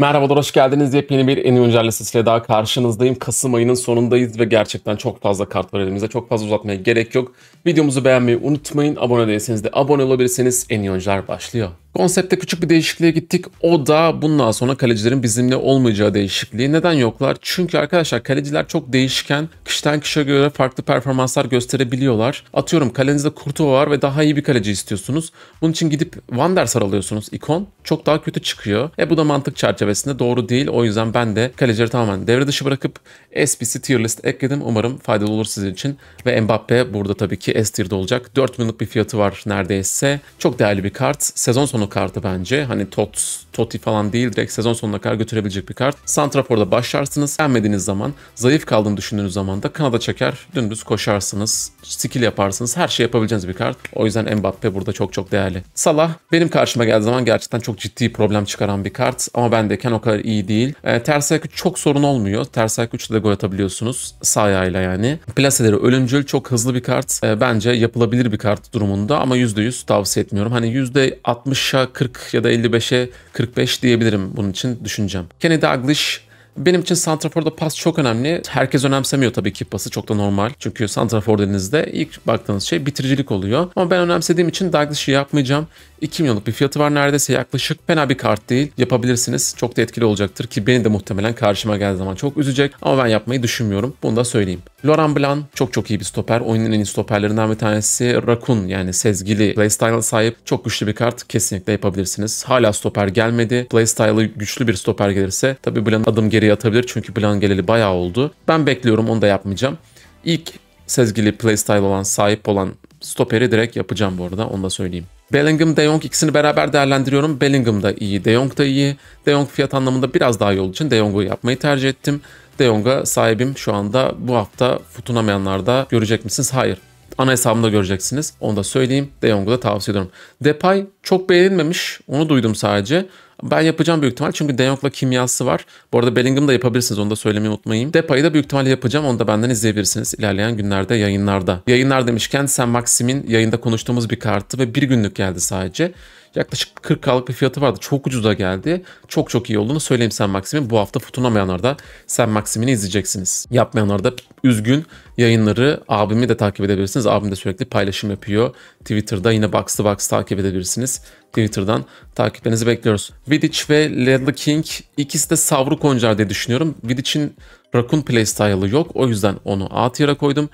Merhabalar, hoş geldiniz. Yepyeni bir en iyi oyuncular daha karşınızdayım. Kasım ayının sonundayız ve gerçekten çok fazla kart var elimizde. Çok fazla uzatmaya gerek yok. Videomuzu beğenmeyi unutmayın. Abone değilseniz de abone olabilirsiniz. en iyi başlıyor. Konsepte küçük bir değişikliğe gittik. O da bundan sonra kalecilerin bizimle olmayacağı değişikliği. Neden yoklar? Çünkü arkadaşlar kaleciler çok değişken. Kişiden kişiye göre farklı performanslar gösterebiliyorlar. Atıyorum kalenizde Kurtova var ve daha iyi bir kaleci istiyorsunuz. Bunun için gidip Van der Sar alıyorsunuz. ikon çok daha kötü çıkıyor. E bu da mantık çerçevesinde doğru değil. O yüzden ben de kalecileri tamamen devre dışı bırakıp SBC tier list ekledim. Umarım faydalı olur sizin için. Ve Mbappe burada tabii ki S tier'de olacak. 4 milyonluk bir fiyatı var neredeyse. Çok değerli bir kart. Sezon sonu sonu kartı bence. Hani tot toti falan değil direkt sezon sonuna kadar götürebilecek bir kart. Santrafor'da başlarsınız. Beğenmediğiniz zaman, zayıf kaldığını düşündüğünüz zaman da kanada çeker, dümdüz koşarsınız, skill yaparsınız. Her şey yapabileceğiniz bir kart. O yüzden Mbappe burada çok çok değerli. Salah benim karşıma geldiği zaman gerçekten çok ciddi problem çıkaran bir kart. Ama bendeyken o kadar iyi değil. E, ee, ters ayak 3 çok sorun olmuyor. Ters ayak 3'te de gol atabiliyorsunuz. Sağ ayağıyla yani. Plaseleri ölümcül, çok hızlı bir kart. E, bence yapılabilir bir kart durumunda ama %100 tavsiye etmiyorum. Hani %60 60'a 40 ya da 55'e 45 diyebilirim bunun için düşüneceğim. Kennedy Aglish benim için Santrafor'da pas çok önemli. Herkes önemsemiyor tabii ki pası çok da normal. Çünkü Santrafor dediğinizde ilk baktığınız şey bitiricilik oluyor. Ama ben önemsediğim için Douglas'ı yapmayacağım. 2 milyonluk bir fiyatı var neredeyse yaklaşık. Fena bir kart değil. Yapabilirsiniz. Çok da etkili olacaktır ki beni de muhtemelen karşıma geldiği zaman çok üzecek. Ama ben yapmayı düşünmüyorum. Bunu da söyleyeyim. Laurent Blanc çok çok iyi bir stoper. Oyunun en iyi stoperlerinden bir tanesi. Rakun yani sezgili playstyle sahip çok güçlü bir kart. Kesinlikle yapabilirsiniz. Hala stoper gelmedi. Playstyle'ı güçlü bir stoper gelirse tabii Blanc'ın adım geri geriye atabilir çünkü plan geleli bayağı oldu. Ben bekliyorum onu da yapmayacağım. İlk sezgili playstyle olan sahip olan stoperi direkt yapacağım bu arada onu da söyleyeyim. Bellingham, De Jong ikisini beraber değerlendiriyorum. Bellingham da iyi, De Jong da iyi. De Jong fiyat anlamında biraz daha iyi olduğu için De Jong'u yapmayı tercih ettim. De Jong'a sahibim şu anda bu hafta futunamayanlarda görecek misiniz? Hayır ana hesabımda göreceksiniz. Onu da söyleyeyim. De Jong'u da tavsiye ediyorum. Depay çok beğenilmemiş. Onu duydum sadece. Ben yapacağım büyük ihtimal çünkü De Jong'la kimyası var. Bu arada Bellingham'ı da yapabilirsiniz onu da söylemeyi unutmayayım. Depay'ı da büyük ihtimal yapacağım onu da benden izleyebilirsiniz ilerleyen günlerde yayınlarda. Yayınlar demişken Sen Maxim'in yayında konuştuğumuz bir kartı ve bir günlük geldi sadece. Yaklaşık 40 kalık bir fiyatı vardı. Çok ucuza geldi. Çok çok iyi olduğunu söyleyeyim Sen Maksim'in. Bu hafta tutunamayanlar da Sen Maksim'ini izleyeceksiniz. Yapmayanlar üzgün yayınları abimi de takip edebilirsiniz. Abim de sürekli paylaşım yapıyor. Twitter'da yine Box to Box takip edebilirsiniz. Twitter'dan takiplerinizi bekliyoruz. Vidic ve Ledley King ikisi de savruk oyuncular diye düşünüyorum. Vidic'in Raccoon Playstyle'ı yok. O yüzden onu A tier'a koydum.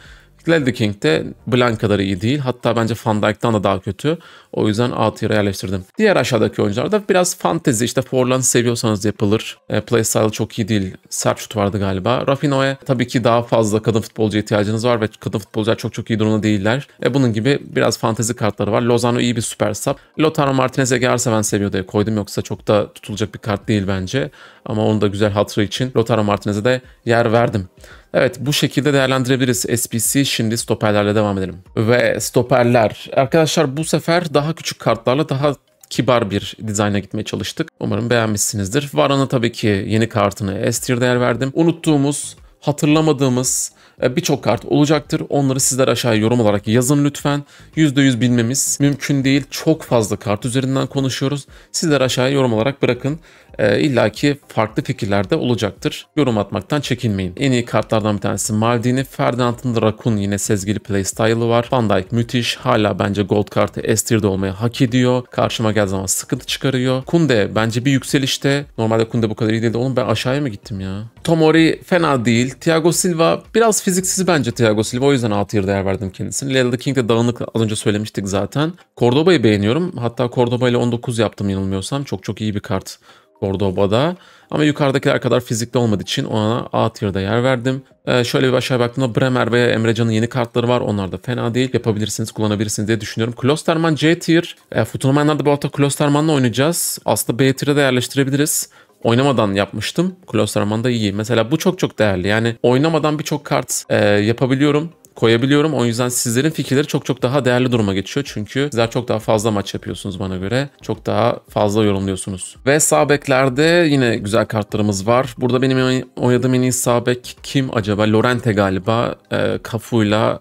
Gladly King de Blanc kadar iyi değil. Hatta bence Van Dijk'tan da daha kötü. O yüzden A tier'a yerleştirdim. Diğer aşağıdaki oyuncular da biraz fantezi. işte Forlan seviyorsanız yapılır. E, playstyle çok iyi değil. Sert şut vardı galiba. Rafinho'ya tabii ki daha fazla kadın futbolcu ihtiyacınız var ve kadın futbolcular çok çok iyi durumda değiller. E, bunun gibi biraz fantezi kartları var. Lozano iyi bir süper sap. Lautaro Martinez'e gelirse ben seviyor koydum. Yoksa çok da tutulacak bir kart değil bence. Ama onu da güzel hatırı için Lautaro Martinez'e de yer verdim. Evet bu şekilde değerlendirebiliriz SPC. Şimdi stoperlerle devam edelim. Ve stoperler. Arkadaşlar bu sefer daha küçük kartlarla daha kibar bir dizayna gitmeye çalıştık. Umarım beğenmişsinizdir. Varan'a tabii ki yeni kartını S tier değer verdim. Unuttuğumuz, hatırlamadığımız e, birçok kart olacaktır. Onları sizler aşağıya yorum olarak yazın lütfen. %100 bilmemiz mümkün değil. Çok fazla kart üzerinden konuşuyoruz. Sizler aşağıya yorum olarak bırakın e, illaki farklı fikirlerde olacaktır. Yorum atmaktan çekinmeyin. En iyi kartlardan bir tanesi Maldini. Ferdinand'ın Rakun yine sezgili playstyle'ı var. Van Dijk müthiş. Hala bence gold kartı S olmaya hak ediyor. Karşıma geldiği zaman sıkıntı çıkarıyor. Kunde bence bir yükselişte. Normalde Kunde bu kadar iyi değildi. Oğlum ben aşağıya mı gittim ya? Tomori fena değil. Thiago Silva biraz fiziksiz bence Thiago Silva. O yüzden 6 değer verdim kendisine. Lelde King de dağınık az önce söylemiştik zaten. Cordoba'yı beğeniyorum. Hatta Cordoba ile 19 yaptım yanılmıyorsam. Çok çok iyi bir kart Cordoba'da. Ama yukarıdakiler kadar fizikli olmadığı için ona A tier'da yer verdim. Ee, şöyle bir aşağı baktığımda Bremer veya Emrecan'ın yeni kartları var. Onlar da fena değil. Yapabilirsiniz, kullanabilirsiniz diye düşünüyorum. Klosterman C tier. E, da bu hafta Klosterman'la oynayacağız. Aslında B tier'e de yerleştirebiliriz oynamadan yapmıştım. Klosterman da iyi. Mesela bu çok çok değerli. Yani oynamadan birçok kart e, yapabiliyorum koyabiliyorum. O yüzden sizlerin fikirleri çok çok daha değerli duruma geçiyor. Çünkü sizler çok daha fazla maç yapıyorsunuz bana göre. Çok daha fazla yorumluyorsunuz. Ve sağ beklerde yine güzel kartlarımız var. Burada benim oynadığım en iyi sağ bek kim acaba? Lorente galiba. E, Kafu'yla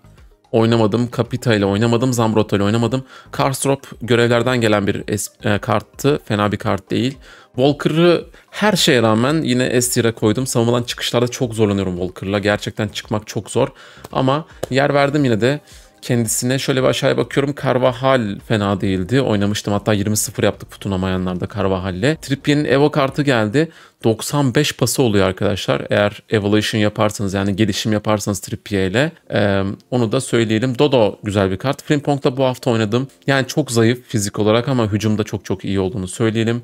oynamadım. Capita ile oynamadım. Zambrota ile oynamadım. Karstrop görevlerden gelen bir es- e, karttı. Fena bir kart değil. Walker'ı her şeye rağmen yine S tier'e koydum. Savunmadan çıkışlarda çok zorlanıyorum Walker'la. Gerçekten çıkmak çok zor. Ama yer verdim yine de kendisine. Şöyle bir aşağıya bakıyorum. Carvajal fena değildi. Oynamıştım. Hatta 20-0 yaptık tutunamayanlarda Carvajal'le. Trippie'nin Evo kartı geldi. 95 pası oluyor arkadaşlar. Eğer evolution yaparsanız yani gelişim yaparsanız Trippier'le. Ee, onu da söyleyelim. Dodo güzel bir kart. Frimpong'da bu hafta oynadım. Yani çok zayıf fizik olarak ama hücumda çok çok iyi olduğunu söyleyelim.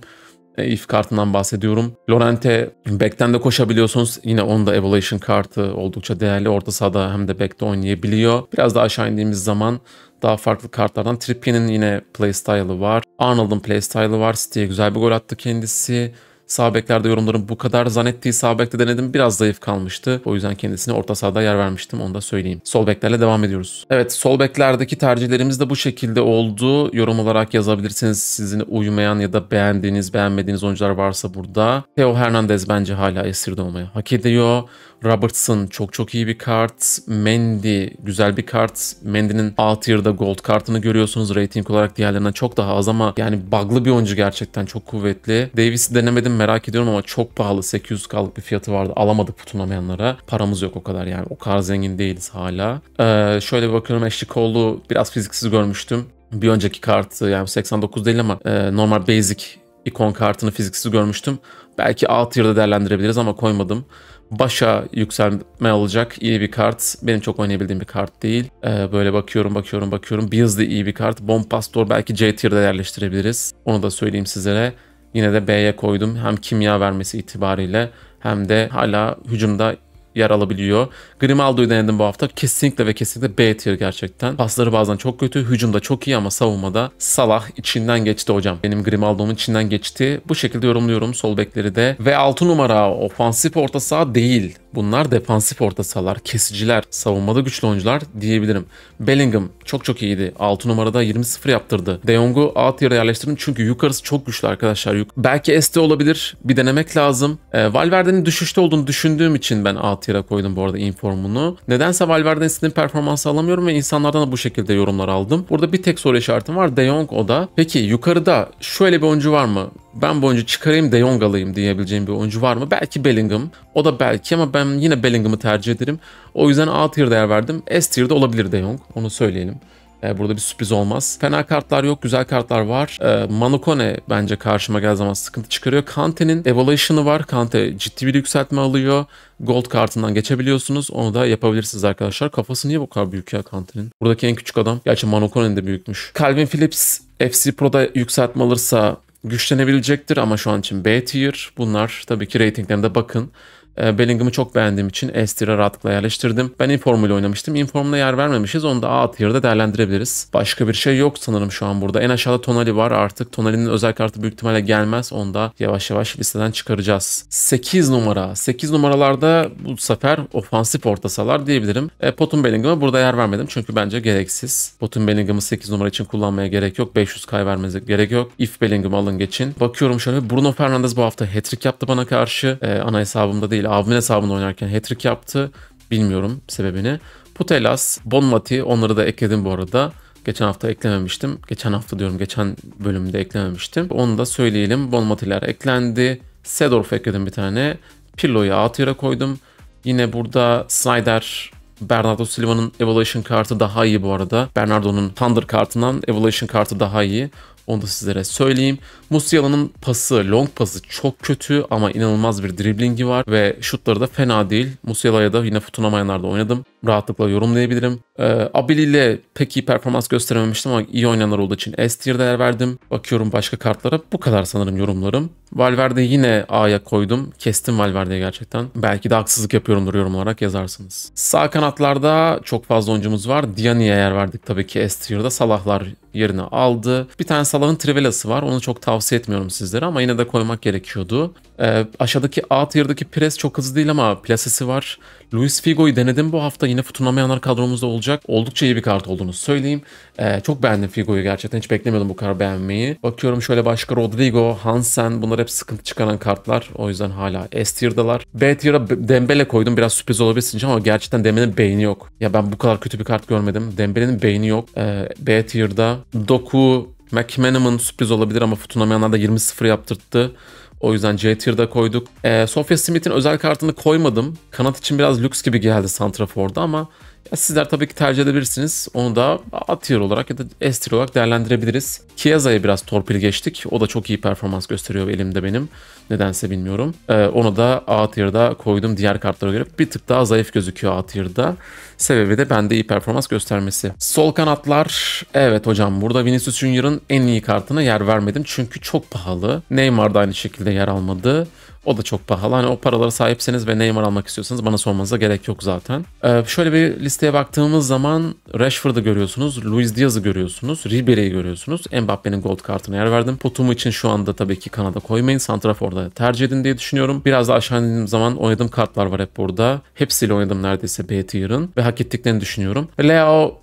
E, if kartından bahsediyorum. Lorente back'ten de koşabiliyorsunuz. Yine onun da evaluation kartı oldukça değerli. Orta sahada hem de back'te oynayabiliyor. Biraz daha aşağı indiğimiz zaman daha farklı kartlardan Trippie'nin yine playstyle'ı var. Arnold'un playstyle'ı var. City'ye güzel bir gol attı kendisi. Sağ yorumların bu kadar. Zanetti'yi sağ denedim. Biraz zayıf kalmıştı. O yüzden kendisine orta sahada yer vermiştim. Onu da söyleyeyim. Solbeklerle devam ediyoruz. Evet solbeklerdeki tercihlerimiz de bu şekilde oldu. Yorum olarak yazabilirsiniz. Sizin uyumayan ya da beğendiğiniz, beğenmediğiniz oyuncular varsa burada. Theo Hernandez bence hala esirde olmaya hak ediyor. Robertson çok çok iyi bir kart. Mendy güzel bir kart. Mendy'nin A tier'da gold kartını görüyorsunuz. Rating olarak diğerlerinden çok daha az ama yani bug'lı bir oyuncu gerçekten çok kuvvetli. Davis'i denemedim merak ediyorum ama çok pahalı. 800 kalık bir fiyatı vardı. Alamadık tutunamayanlara. Paramız yok o kadar yani. O kadar zengin değiliz hala. Ee, şöyle bir bakıyorum Ashley Cole'u biraz fiziksiz görmüştüm. Bir önceki kartı yani 89 değil ama e, normal basic ikon kartını fiziksiz görmüştüm. Belki A tier'da değerlendirebiliriz ama koymadım başa yükselme olacak iyi bir kart. Benim çok oynayabildiğim bir kart değil. Ee, böyle bakıyorum bakıyorum bakıyorum. Bills de iyi bir kart. Bomb Pastor belki C tier'da yerleştirebiliriz. Onu da söyleyeyim sizlere. Yine de B'ye koydum. Hem kimya vermesi itibariyle hem de hala hücumda yer alabiliyor. Grimaldo'yu denedim bu hafta. Kesinlikle ve kesinlikle B tier gerçekten. Pasları bazen çok kötü. Hücumda çok iyi ama savunmada Salah içinden geçti hocam. Benim Grimaldo'mun içinden geçti. Bu şekilde yorumluyorum sol bekleri de. Ve 6 numara ofansif orta saha değil. Bunlar defansif orta sahalar, kesiciler, savunmada güçlü oyuncular diyebilirim. Bellingham çok çok iyiydi. 6 numarada 20-0 yaptırdı. De Jong'u alt yere yerleştirdim çünkü yukarısı çok güçlü arkadaşlar. Belki ST olabilir. Bir denemek lazım. E, Valverde'nin düşüşte olduğunu düşündüğüm için ben alt yere koydum bu arada informunu. Nedense Valverde'nin istediğim performansı alamıyorum ve insanlardan da bu şekilde yorumlar aldım. Burada bir tek soru işaretim var. De Jong o da. Peki yukarıda şöyle bir oyuncu var mı? Ben bu oyuncu çıkarayım De Jong alayım diyebileceğim bir oyuncu var mı? Belki Bellingham. O da belki ama ben ben yine Bellingham'ı tercih ederim. O yüzden A tier değer verdim. S tier de olabilir De Jong. Onu söyleyelim. Ee, burada bir sürpriz olmaz. Fena kartlar yok. Güzel kartlar var. Ee, Manukone bence karşıma geldiği zaman sıkıntı çıkarıyor. Kante'nin evaluation'ı var. Kante ciddi bir yükseltme alıyor. Gold kartından geçebiliyorsunuz. Onu da yapabilirsiniz arkadaşlar. Kafası niye bu kadar büyük ya Kante'nin? Buradaki en küçük adam. Gerçi Manukone'nin de büyükmüş. Calvin Phillips FC Pro'da yükseltme alırsa güçlenebilecektir ama şu an için B tier. Bunlar tabii ki ratinglerinde bakın. Ee, Bellingham'ı çok beğendiğim için S-tier'e rahatlıkla yerleştirdim. Ben Inform ile oynamıştım. Inform'la yer vermemişiz. Onu da A tier'da değerlendirebiliriz. Başka bir şey yok sanırım şu an burada. En aşağıda Tonali var artık. Tonali'nin özel kartı büyük ihtimalle gelmez. Onu da yavaş yavaş listeden çıkaracağız. 8 numara. 8 numaralarda bu sefer ofansif ortasalar diyebilirim. E, Potun Bellingham'a burada yer vermedim. Çünkü bence gereksiz. Potun Bellingham'ı 8 numara için kullanmaya gerek yok. 500 kay vermenize gerek yok. If Bellingham alın geçin. Bakıyorum şöyle Bruno Fernandes bu hafta hat-trick yaptı bana karşı. E, ana hesabımda değil değil abimin hesabında oynarken hat-trick yaptı. Bilmiyorum sebebini. Putelas, Bonmati onları da ekledim bu arada. Geçen hafta eklememiştim. Geçen hafta diyorum geçen bölümde eklememiştim. Onu da söyleyelim. Bonmatiler eklendi. Sedorf ekledim bir tane. Pirlo'yu Atier'e koydum. Yine burada Snyder Bernardo Silva'nın Evolution kartı daha iyi bu arada. Bernardo'nun Thunder kartından Evolution kartı daha iyi. Onu da sizlere söyleyeyim. Musiala'nın pası, long pası çok kötü ama inanılmaz bir driblingi var ve şutları da fena değil. Musiala'ya da yine Futunamayanlar'da oynadım. Rahatlıkla yorumlayabilirim. Ee, Abili ile pek iyi performans gösterememiştim ama iyi oynayanlar olduğu için S tier değer verdim. Bakıyorum başka kartlara. Bu kadar sanırım yorumlarım. Valverde'yi yine A'ya koydum. Kestim Valverde'yi gerçekten. Belki de haksızlık yapıyorumdur yorum olarak yazarsınız. Sağ kanatlarda çok fazla oyuncumuz var. Diani'ye yer verdik tabii ki S tier'da. Salahlar yerine aldı. Bir tane Salah Salah'ın Trivela'sı var. Onu çok tavsiye etmiyorum sizlere ama yine de koymak gerekiyordu. E, aşağıdaki A tier'daki Pres çok hızlı değil ama plasesi var. Luis Figo'yu denedim bu hafta. Yine tutunamayanlar kadromuzda olacak. Oldukça iyi bir kart olduğunu söyleyeyim. E, çok beğendim Figo'yu gerçekten. Hiç beklemiyordum bu kadar beğenmeyi. Bakıyorum şöyle başka Rodrigo, Hansen bunlar hep sıkıntı çıkaran kartlar. O yüzden hala S tier'dalar. B tier'a Dembele koydum. Biraz sürpriz olabilir ama gerçekten Dembele'nin beyni yok. Ya ben bu kadar kötü bir kart görmedim. Dembele'nin beyni yok. E, B tier'da Doku, McManaman sürpriz olabilir ama tutunamayanlar da 20-0 yaptırttı. O yüzden J tier'da koyduk. E, Sofia Smith'in özel kartını koymadım. Kanat için biraz lüks gibi geldi Santrafor'da ama sizler tabii ki tercih edebilirsiniz. Onu da atıyor olarak ya da S olarak değerlendirebiliriz. Chiesa'ya biraz torpil geçtik. O da çok iyi performans gösteriyor elimde benim. Nedense bilmiyorum. Ee, onu da A tier'da koydum diğer kartlara göre. Bir tık daha zayıf gözüküyor A tier'da. Sebebi de bende iyi performans göstermesi. Sol kanatlar. Evet hocam burada Vinicius Junior'ın en iyi kartına yer vermedim. Çünkü çok pahalı. Neymar da aynı şekilde yer almadı. O da çok pahalı. Hani o paralara sahipseniz ve Neymar almak istiyorsanız bana sormanıza gerek yok zaten. Ee, şöyle bir listeye baktığımız zaman Rashford'ı görüyorsunuz, Luis Diaz'ı görüyorsunuz, Ribery'i görüyorsunuz. Mbappe'nin gold kartına yer verdim. Potum için şu anda tabii ki Kanada koymayın. Santrafor'da tercih edin diye düşünüyorum. Biraz daha aşağı indiğim zaman oynadığım kartlar var hep burada. Hepsiyle oynadım neredeyse B tier'ın ve hak ettiklerini düşünüyorum. Leo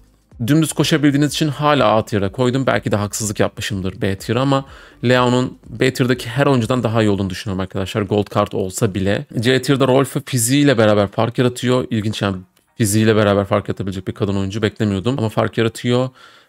Dümdüz koşabildiğiniz için hala A tier'a koydum. Belki de haksızlık yapmışımdır B tier ama Leon'un B tier'daki her oyuncudan daha iyi olduğunu düşünüyorum arkadaşlar. Gold kart olsa bile. C tier'da Rolf'e fiziğiyle beraber fark yaratıyor. İlginç yani fiziğiyle beraber fark yaratabilecek bir kadın oyuncu beklemiyordum ama fark yaratıyor.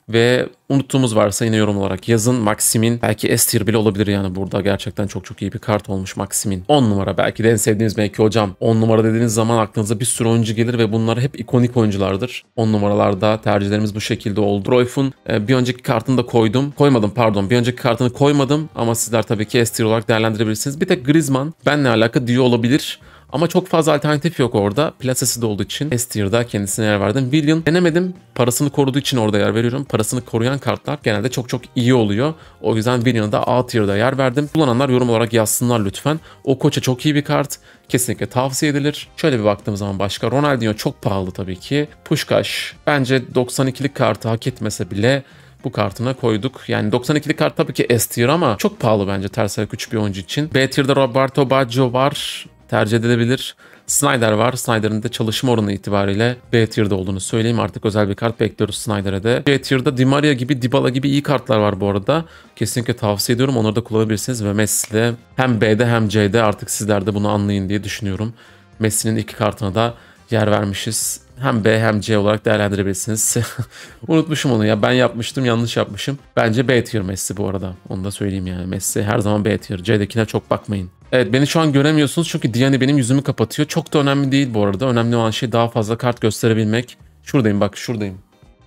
Ve unuttuğumuz varsa yine yorum olarak yazın. Maxim'in belki S bile olabilir yani burada. Gerçekten çok çok iyi bir kart olmuş Maxim'in. 10 numara belki de en sevdiğiniz belki hocam. 10 numara dediğiniz zaman aklınıza bir sürü oyuncu gelir ve bunlar hep ikonik oyunculardır. 10 numaralarda tercihlerimiz bu şekilde oldu. Royf'un e, bir önceki kartını da koydum. Koymadım pardon. Bir önceki kartını koymadım ama sizler tabii ki S olarak değerlendirebilirsiniz. Bir tek Griezmann benle alaka diyor olabilir. Ama çok fazla alternatif yok orada. Plasesi de olduğu için S tier'da kendisine yer verdim. William denemedim. Parasını koruduğu için orada yer veriyorum. Parasını koruyan kartlar genelde çok çok iyi oluyor. O yüzden William'a da A tier'da yer verdim. Kullananlar yorum olarak yazsınlar lütfen. O koça çok iyi bir kart. Kesinlikle tavsiye edilir. Şöyle bir baktığım zaman başka. Ronaldinho çok pahalı tabii ki. Puşkaş bence 92'lik kartı hak etmese bile bu kartına koyduk. Yani 92'li kart tabii ki S tier ama çok pahalı bence ters ayak 3 bir oyuncu için. B tier'de Roberto Baggio var tercih edilebilir. Snyder var. Snyder'ın da çalışma oranı itibariyle B tier'da olduğunu söyleyeyim. Artık özel bir kart bekliyoruz Snyder'e de. B tier'da Dimaria gibi, Dybala gibi iyi kartlar var bu arada. Kesinlikle tavsiye ediyorum. Onları da kullanabilirsiniz ve Messi'de hem B'de hem C'de artık sizler de bunu anlayın diye düşünüyorum. Messi'nin iki kartına da yer vermişiz. Hem B hem C olarak değerlendirebilirsiniz. Unutmuşum onu ya. Ben yapmıştım yanlış yapmışım. Bence B tier Messi bu arada. Onu da söyleyeyim yani. Messi her zaman B tier. C'dekine çok bakmayın. Evet beni şu an göremiyorsunuz çünkü Diani benim yüzümü kapatıyor. Çok da önemli değil bu arada. Önemli olan şey daha fazla kart gösterebilmek. Şuradayım bak şuradayım.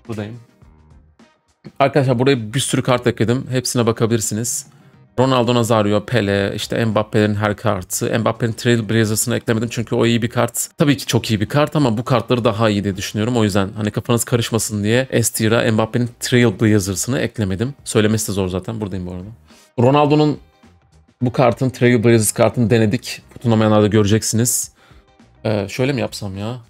Buradayım. Arkadaşlar buraya bir sürü kart ekledim. Hepsine bakabilirsiniz. Ronaldo Nazario, Pele, işte Mbappe'nin her kartı. Mbappe'nin Trailblazers'ını eklemedim çünkü o iyi bir kart. Tabii ki çok iyi bir kart ama bu kartları daha iyi diye düşünüyorum. O yüzden hani kafanız karışmasın diye Estira Mbappe'nin Trailblazers'ını eklemedim. Söylemesi de zor zaten. Buradayım bu arada. Ronaldo'nun bu kartın Trailblazers kartını denedik. Tutunamayanlarda göreceksiniz. Ee, şöyle mi yapsam ya?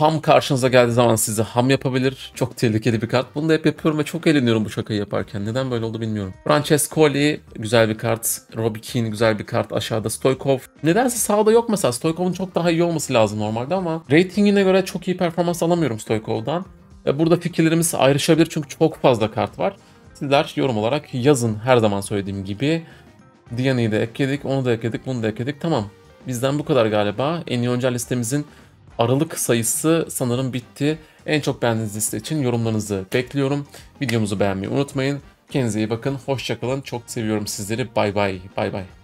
ham karşınıza geldiği zaman sizi ham yapabilir. Çok tehlikeli bir kart. Bunu da hep yapıyorum ve çok eğleniyorum bu şakayı yaparken. Neden böyle oldu bilmiyorum. Francescoli güzel bir kart. Robbie Keane güzel bir kart. Aşağıda Stoykov. Nedense sağda yok mesela. Stoykov'un çok daha iyi olması lazım normalde ama ratingine göre çok iyi performans alamıyorum Stoykov'dan. E, burada fikirlerimiz ayrışabilir çünkü çok fazla kart var. Sizler yorum olarak yazın her zaman söylediğim gibi. Diana'yı da ekledik, onu da ekledik, bunu da ekledik. Tamam. Bizden bu kadar galiba. En iyi oyuncu listemizin Aralık sayısı sanırım bitti. En çok beğendiğiniz liste için yorumlarınızı bekliyorum. Videomuzu beğenmeyi unutmayın. Kendinize iyi bakın. Hoşçakalın. Çok seviyorum sizleri. Bay bay. Bay bay.